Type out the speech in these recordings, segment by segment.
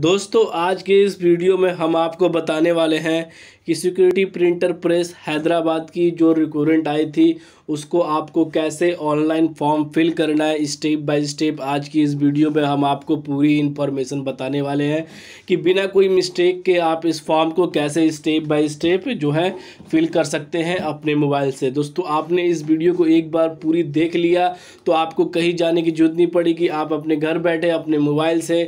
दोस्तों आज के इस वीडियो में हम आपको बताने वाले हैं कि सिक्योरिटी प्रिंटर प्रेस हैदराबाद की जो रिक्रूटमेंट आई थी उसको आपको कैसे ऑनलाइन फॉर्म फिल करना है स्टेप बाय स्टेप आज की इस वीडियो में हम आपको पूरी इन्फॉर्मेशन बताने वाले हैं कि बिना कोई मिस्टेक के आप इस फॉर्म को कैसे स्टेप बाय स्टेप जो है फिल कर सकते हैं अपने मोबाइल से दोस्तों आपने इस वीडियो को एक बार पूरी देख लिया तो आपको कहीं जाने की जरूरत नहीं पड़ेगी आप अपने घर बैठे अपने मोबाइल से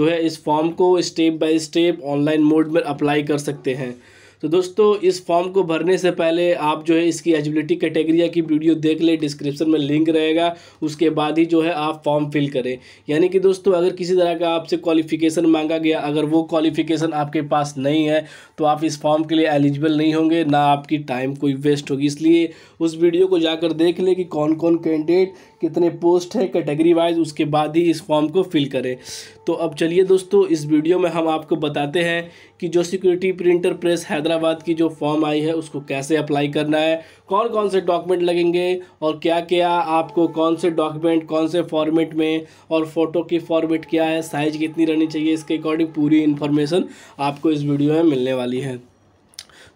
जो है इस फॉर्म को step by step online mode में अप्लाई कर सकते हैं तो दोस्तों इस फॉर्म को भरने से पहले आप जो है इसकी एजिबिलिटी कैटेगरिया की वीडियो देख लें डिस्क्रिप्शन में लिंक रहेगा उसके बाद ही जो है आप फॉर्म फिल करें यानी कि दोस्तों अगर किसी तरह का आपसे क्वालिफिकेशन मांगा गया अगर वो क्वालिफिकेशन आपके पास नहीं है तो आप इस फॉर्म के लिए एलिजिबल नहीं होंगे ना आपकी टाइम कोई वेस्ट होगी इसलिए उस वीडियो को जाकर देख लें कि कौन कौन कैंडिडेट कितने पोस्ट है कैटेगरी वाइज उसके बाद ही इस फॉर्म को फिल करें तो अब चलिए दोस्तों इस वीडियो में हम आपको बताते हैं कि जो security printer press Hyderabad Hyderabad की जो फॉर्म आई है उसको कैसे अप्लाई करना है कौन कौन से डॉक्यूमेंट लगेंगे और क्या क्या आपको कौन से डॉक्यूमेंट कौन से फॉर्मेट में और फ़ोटो की फॉर्मेट क्या है साइज कितनी रहनी चाहिए इसके अकॉर्डिंग पूरी इन्फॉर्मेशन आपको इस वीडियो में मिलने वाली है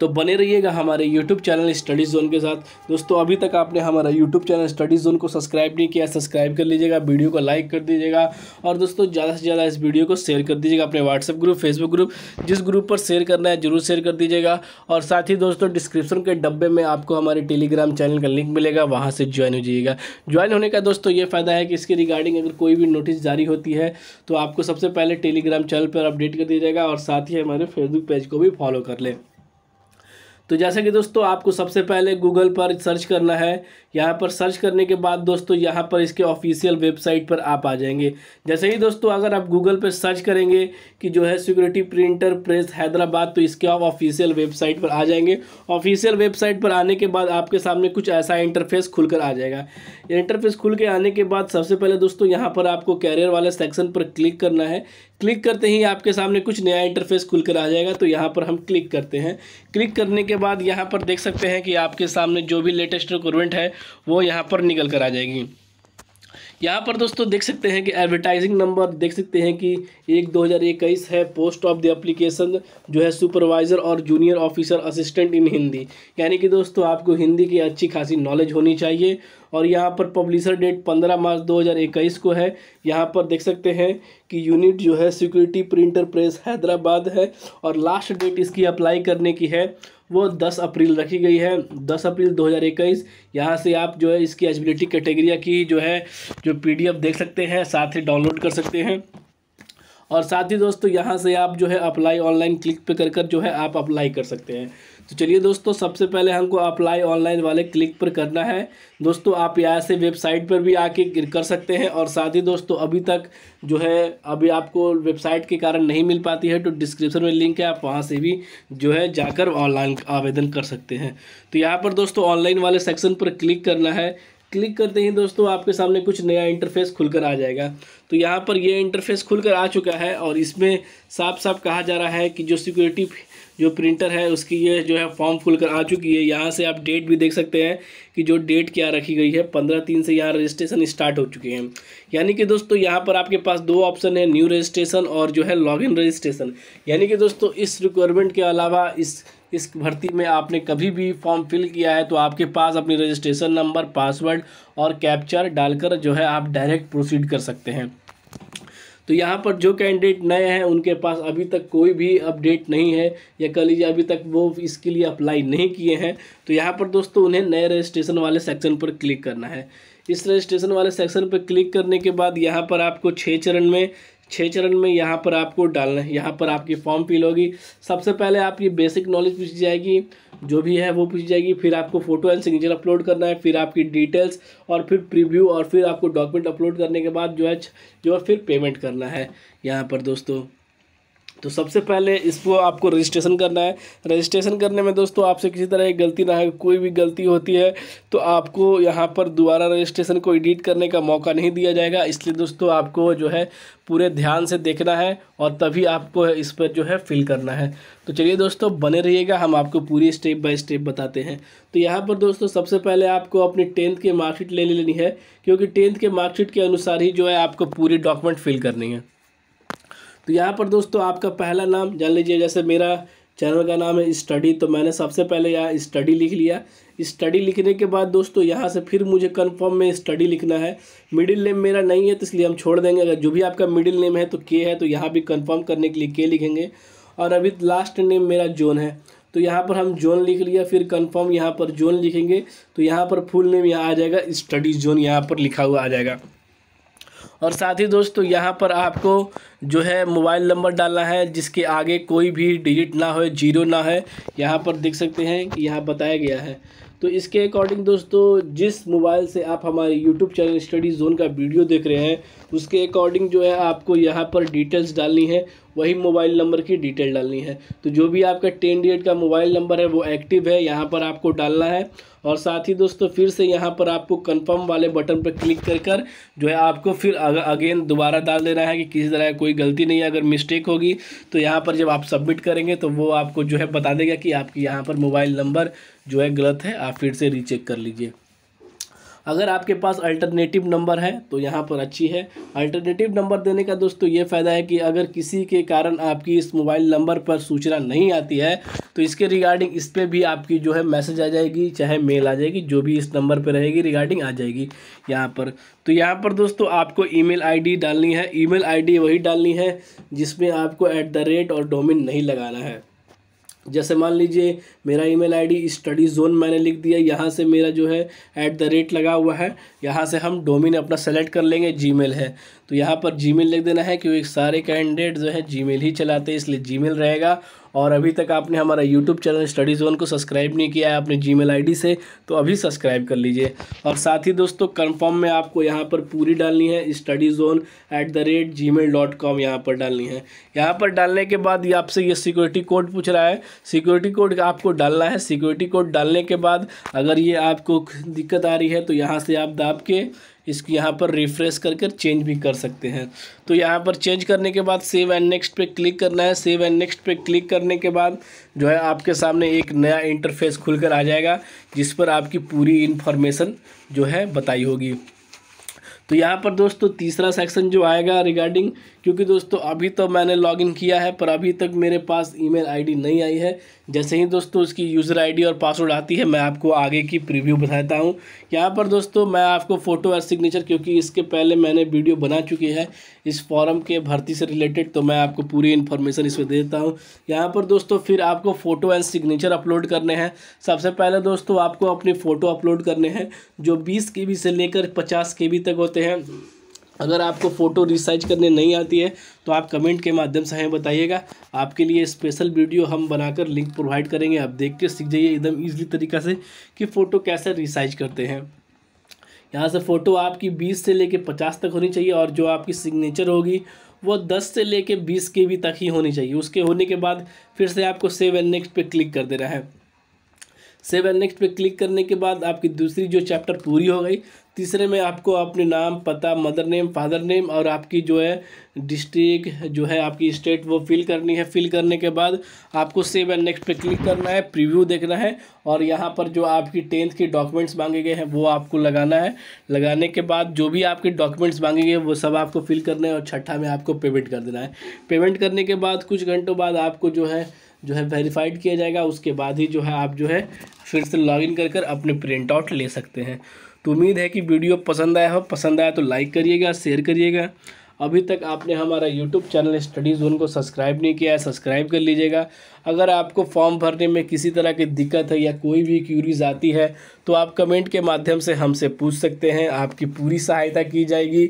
तो बने रहिएगा हमारे यूट्यूब चैनल स्टडी जोन के साथ दोस्तों अभी तक आपने हमारा यूट्यूब चैनल स्टडी जोन को सब्सक्राइब नहीं किया सब्सक्राइब कर लीजिएगा वीडियो को लाइक कर दीजिएगा और दोस्तों ज़्यादा से ज़्यादा इस वीडियो को शेयर कर दीजिएगा अपने व्हाट्सअप ग्रुप फेसबुक ग्रुप जिस ग्रुप पर शेयर करना है जरूर शेयर कर दीजिएगा और साथ ही दोस्तों डिस्क्रिप्शन के डब्बे में आपको हमारे टेलीग्राम चैनल का लिंक मिलेगा वहाँ से ज्वाइन हो जाइएगा ज्वाइन होने का दोस्तों ये फ़ायदा है कि इसके रिगार्डिंग अगर कोई भी नोटिस जारी होती है तो आपको सबसे पहले टेलीग्राम चैनल पर अपडेट कर दिया जाएगा और साथ ही हमारे फेसबुक पेज को भी फॉलो कर लें तो जैसा कि दोस्तों आपको सबसे पहले गूगल पर सर्च करना है यहाँ पर सर्च करने के बाद दोस्तों यहाँ पर इसके ऑफिशियल वेबसाइट पर आप आ जाएंगे जैसे ही दोस्तों अगर आप गूगल पर सर्च करेंगे कि जो है सिक्योरिटी प्रिंटर प्रेस हैदराबाद तो इसके आप ऑफिशियल वेबसाइट पर आ जाएंगे ऑफिशियल वेबसाइट पर आने के बाद आपके सामने कुछ ऐसा इंटरफेस खुलकर आ जाएगा इंटरफेस खुल के आने के बाद सबसे पहले दोस्तों यहाँ पर आपको कैरियर वाले सेक्शन पर क्लिक करना है क्लिक करते ही आपके सामने कुछ नया इंटरफेस खुलकर आ जाएगा तो यहाँ पर हम क्लिक करते हैं क्लिक करने के बाद यहाँ पर देख सकते हैं कि आपके सामने जो भी लेटेस्ट रिक्रूटमेंट है वो यहाँ पर निकल कर आ जाएगी यहाँ पर दोस्तों देख सकते हैं कि एडवर्टाइजिंग नंबर देख सकते हैं कि एक दो हज़ार इक्कीस है पोस्ट ऑफ द एप्लीकेशन जो है सुपरवाइज़र और junior officer assistant in Hindi यानी कि दोस्तों आपको हिंदी की अच्छी खासी नॉलेज होनी चाहिए और यहाँ पर पब्लिशर डेट पंद्रह मार्च दो हज़ार इक्कीस को है यहाँ पर देख सकते हैं कि यूनिट जो है सिक्योरिटी प्रिंटर प्रेस हैदराबाद है और लास्ट डेट इसकी अप्लाई करने की है वो 10 अप्रैल रखी गई है 10 अप्रैल 2021 यहाँ से आप जो है इसकी एजिबिलिटी कैटेगरिया की जो है जो पीडीएफ देख सकते हैं साथ ही डाउनलोड कर सकते हैं और साथ ही दोस्तों यहाँ से आप जो है अप्लाई ऑनलाइन क्लिक पे कर कर जो है आप अप्लाई कर सकते हैं तो चलिए दोस्तों सबसे पहले हमको अप्लाई ऑनलाइन वाले क्लिक पर करना है दोस्तों आप यहाँ से वेबसाइट पर भी आके कर सकते हैं और साथ ही दोस्तों अभी तक जो है अभी आपको वेबसाइट के कारण नहीं मिल पाती है तो डिस्क्रिप्शन में लिंक है आप वहाँ से भी जो है जाकर ऑनलाइन आवेदन कर सकते हैं तो यहाँ पर दोस्तों ऑनलाइन वाले सेक्शन पर क्लिक करना है क्लिक करते ही दोस्तों आपके सामने कुछ नया इंटरफेस खुलकर आ जाएगा तो यहाँ पर यह इंटरफेस खुलकर आ चुका है और इसमें साफ साफ कहा जा रहा है कि जो सिक्योरिटी जो प्रिंटर है उसकी ये जो है फॉर्म खुलकर आ चुकी है यहाँ से आप डेट भी देख सकते हैं कि जो डेट क्या रखी गई है पंद्रह तीन से यहाँ रजिस्ट्रेशन स्टार्ट हो चुके हैं यानी कि दोस्तों यहाँ पर आपके पास दो ऑप्शन है न्यू रजिस्ट्रेशन और जो है लॉग रजिस्ट्रेशन यानी कि दोस्तों इस रिक्वायरमेंट के अलावा इस इस भर्ती में आपने कभी भी फॉर्म फिल किया है तो आपके पास अपनी रजिस्ट्रेशन नंबर पासवर्ड और कैप्चर डालकर जो है आप डायरेक्ट प्रोसीड कर सकते हैं तो यहाँ पर जो कैंडिडेट नए हैं उनके पास अभी तक कोई भी अपडेट नहीं है या कह लीजिए अभी तक वो इसके लिए अप्लाई नहीं किए हैं तो यहाँ पर दोस्तों उन्हें नए रजिस्ट्रेशन वाले सेक्शन पर क्लिक करना है इस रजिस्ट्रेशन वाले सेक्शन पर क्लिक करने के बाद यहाँ पर आपको छः चरण में छः चरण में यहाँ पर आपको डालना है यहाँ पर आपकी फॉर्म फिल होगी सबसे पहले आपकी बेसिक नॉलेज पूछी जाएगी जो भी है वो पूछी जाएगी फिर आपको फोटो एंड सिग्नेचर अपलोड करना है फिर आपकी डिटेल्स और फिर प्रीव्यू और फिर आपको डॉक्यूमेंट अपलोड करने के बाद जो है जो है फिर पेमेंट करना है यहाँ पर दोस्तों तो सबसे पहले इसको आपको रजिस्ट्रेशन करना है रजिस्ट्रेशन करने में दोस्तों आपसे किसी तरह की गलती ना है कोई भी गलती होती है तो आपको यहाँ पर दोबारा रजिस्ट्रेशन को एडिट करने का मौका नहीं दिया जाएगा इसलिए दोस्तों आपको जो है पूरे ध्यान से देखना है और तभी आपको इस पर जो है फिल करना है तो चलिए दोस्तों बने रहिएगा हम आपको पूरी स्टेप बाय स्टेप बताते हैं तो यहाँ पर दोस्तों सबसे पहले आपको अपनी टेंथ की मार्कशीट ले लेनी है क्योंकि टेंथ के मार्कशीट के अनुसार ही जो है आपको पूरी डॉक्यूमेंट फिल करनी है तो यहाँ पर दोस्तों आपका पहला नाम जान लीजिए जैसे मेरा चैनल का नाम है स्टडी तो मैंने सबसे पहले यहाँ स्टडी लिख लिया स्टडी लिखने के बाद दोस्तों यहाँ से फिर मुझे कन्फर्म में स्टडी लिखना है मिडिल नेम मेरा नहीं है तो इसलिए हम छोड़ देंगे अगर जो भी आपका मिडिल नेम है तो के है तो यहाँ भी कन्फर्म करने के लिए के लिखेंगे और अभी लास्ट नेम मेरा जोन है तो यहाँ पर हम जोन लिख लिया फिर कन्फर्म यहाँ पर जोन लिखेंगे तो यहाँ पर फुल नेम यहाँ आ जाएगा स्टडी जोन यहाँ पर लिखा हुआ आ जाएगा और साथ ही दोस्तों तो यहाँ पर आपको जो है मोबाइल नंबर डालना है जिसके आगे कोई भी डिजिट ना हो जीरो ना है यहाँ पर देख सकते हैं कि यहाँ बताया गया है तो इसके अकॉर्डिंग दोस्तों जिस मोबाइल से आप हमारे यूट्यूब चैनल स्टडी जोन का वीडियो देख रहे हैं उसके अकॉर्डिंग जो है आपको यहाँ पर डिटेल्स डालनी है वही मोबाइल नंबर की डिटेल डालनी है तो जो भी आपका टेन डेट का मोबाइल नंबर है वो एक्टिव है यहाँ पर आपको डालना है और साथ ही दोस्तों फिर से यहाँ पर आपको कंफर्म वाले बटन पर क्लिक कर कर जो है आपको फिर अगेन दोबारा डाल देना है कि किसी तरह कोई गलती नहीं है अगर मिस्टेक होगी तो यहाँ पर जब आप सबमिट करेंगे तो वो आपको जो है बता देगा कि आपकी यहाँ पर मोबाइल नंबर जो है गलत है आप फिर से रीचेक कर लीजिए अगर आपके पास अल्टरनेटिव नंबर है तो यहाँ पर अच्छी है अल्टरनेटिव नंबर देने का दोस्तों ये फ़ायदा है कि अगर किसी के कारण आपकी इस मोबाइल नंबर पर सूचना नहीं आती है तो इसके रिगार्डिंग इस पर भी आपकी जो है मैसेज आ जाएगी चाहे मेल आ जाएगी जो भी इस नंबर पर रहेगी रिगार्डिंग आ जाएगी यहाँ पर तो यहाँ पर दोस्तों आपको ई मेल डालनी है ई मेल वही डालनी है जिसमें आपको ऐट द रेट और डोमिन नहीं लगाना है जैसे मान लीजिए मेरा ईमेल आईडी स्टडी जोन मैंने लिख दिया यहाँ से मेरा जो है ऐट द रेट लगा हुआ है यहाँ से हम डोमिन अपना सेलेक्ट कर लेंगे जीमेल है तो यहाँ पर जीमेल लिख देना है क्योंकि सारे कैंडिडेट जो है जीमेल ही चलाते हैं इसलिए जीमेल रहेगा और अभी तक आपने हमारा यूट्यूब चैनल स्टडी जोन को सब्सक्राइब नहीं किया है अपने जी मेल से तो अभी सब्सक्राइब कर लीजिए और साथ ही दोस्तों कन्फर्म में आपको यहाँ पर पूरी डालनी है study zone at the rate Gmail dot com यहाँ पर डालनी है यहाँ पर डालने के बाद ये आपसे ये सिक्योरिटी कोड पूछ रहा है सिक्योरिटी कोड आपको डालना है सिक्योरिटी कोड डालने के बाद अगर ये आपको दिक्कत आ रही है तो यहाँ से आप दाब के इसको यहाँ पर रिफ्रेश कर कर चेंज भी कर सकते हैं तो यहाँ पर चेंज करने के बाद सेव एंड नेक्स्ट पे क्लिक करना है सेव एंड नेक्स्ट पे क्लिक करने के बाद जो है आपके सामने एक नया इंटरफेस खुलकर आ जाएगा जिस पर आपकी पूरी इन्फॉर्मेशन जो है बताई होगी तो यहाँ पर दोस्तों तीसरा सेक्शन जो आएगा रिगार्डिंग क्योंकि दोस्तों अभी तो मैंने लॉगिन किया है पर अभी तक मेरे पास ईमेल आईडी नहीं आई है जैसे ही दोस्तों उसकी यूज़र आईडी और पासवर्ड आती है मैं आपको आगे की प्रीव्यू बताता हूँ यहाँ पर दोस्तों मैं आपको फ़ोटो और सिग्नेचर क्योंकि इसके पहले मैंने वीडियो बना चुकी है इस फॉरम के भर्ती से रिलेटेड तो मैं आपको पूरी इन्फॉर्मेशन इसमें दे देता हूँ यहाँ पर दोस्तों फिर आपको फ़ोटो एंड सिग्नेचर अपलोड करने हैं सबसे पहले दोस्तों आपको अपनी फ़ोटो अपलोड करने हैं जो बीस के से लेकर पचास के तक होते हैं अगर आपको फ़ोटो रिसाइज करने नहीं आती है तो आप कमेंट के माध्यम से हमें बताइएगा आपके लिए स्पेशल वीडियो हम बनाकर लिंक प्रोवाइड करेंगे आप देख के सीख जाइए एकदम ईजी तरीका से कि फ़ोटो कैसे रिसाइज करते हैं यहाँ से फ़ोटो आपकी 20 से लेके 50 तक होनी चाहिए और जो आपकी सिग्नेचर होगी वो 10 से कर बीस के भी तक ही होनी चाहिए उसके होने के बाद फिर से आपको सेव एंड नेक्स्ट पे क्लिक कर देना है सेव एंड नेक्स्ट पे क्लिक करने के बाद आपकी दूसरी जो चैप्टर पूरी हो गई तीसरे में आपको अपने नाम पता मदर नेम फादर नेम और आपकी जो है डिस्ट्रिक्ट जो है आपकी स्टेट वो फिल करनी है फिल करने के बाद आपको सेव एंड नेक्स्ट पे क्लिक करना है प्रीव्यू देखना है और यहाँ पर जो आपकी टेंथ के डॉक्यूमेंट्स मांगे गए हैं वो आपको लगाना है लगाने के बाद जो भी आपके डॉक्यूमेंट्स मांगे गए वो सब आपको फिल करना है और छठा में आपको पेमेंट कर देना है पेमेंट करने के बाद कुछ घंटों बाद आपको जो है जो है वेरीफाइड किया जाएगा उसके बाद ही जो है आप जो है फिर से लॉग इन कर अपने प्रिंट आउट ले सकते हैं तो उम्मीद है कि वीडियो पसंद आया हो पसंद आया तो लाइक करिएगा शेयर करिएगा अभी तक आपने हमारा यूट्यूब चैनल स्टडी जोन को सब्सक्राइब नहीं किया है सब्सक्राइब कर लीजिएगा अगर आपको फॉर्म भरने में किसी तरह की दिक्कत है या कोई भी क्यूरीज आती है तो आप कमेंट के माध्यम से हमसे पूछ सकते हैं आपकी पूरी सहायता की जाएगी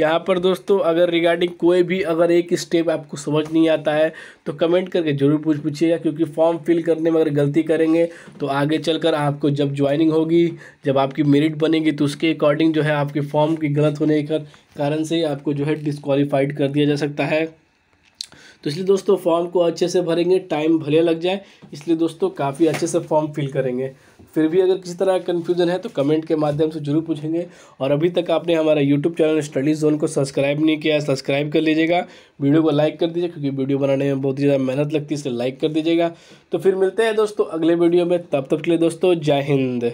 यहाँ पर दोस्तों अगर रिगार्डिंग कोई भी अगर एक स्टेप आपको समझ नहीं आता है तो कमेंट करके ज़रूर पूछ पूछिएगा क्योंकि फॉर्म फिल करने में अगर गलती करेंगे तो आगे चलकर आपको जब ज्वाइनिंग होगी जब आपकी मेरिट बनेगी तो उसके अकॉर्डिंग जो है आपके फॉर्म की गलत होने का कारण से आपको जो है डिस्कवालीफाइड कर दिया जा सकता है तो इसलिए दोस्तों फॉर्म को अच्छे से भरेंगे टाइम भले लग जाए इसलिए दोस्तों काफ़ी अच्छे से फॉर्म फिल करेंगे फिर भी अगर किसी तरह का कन्फ्यूजन है तो कमेंट के माध्यम से जरूर पूछेंगे और अभी तक आपने हमारा यूट्यूब चैनल स्टडी जोन को सब्सक्राइब नहीं किया सब्सक्राइब कर लीजिएगा वीडियो को लाइक कर दीजिए क्योंकि वीडियो बनाने में बहुत ही ज़्यादा मेहनत लगती है इसलिए लाइक कर दीजिएगा तो फिर मिलते हैं दोस्तों अगले वीडियो में तब तक के लिए दोस्तों जय हिंद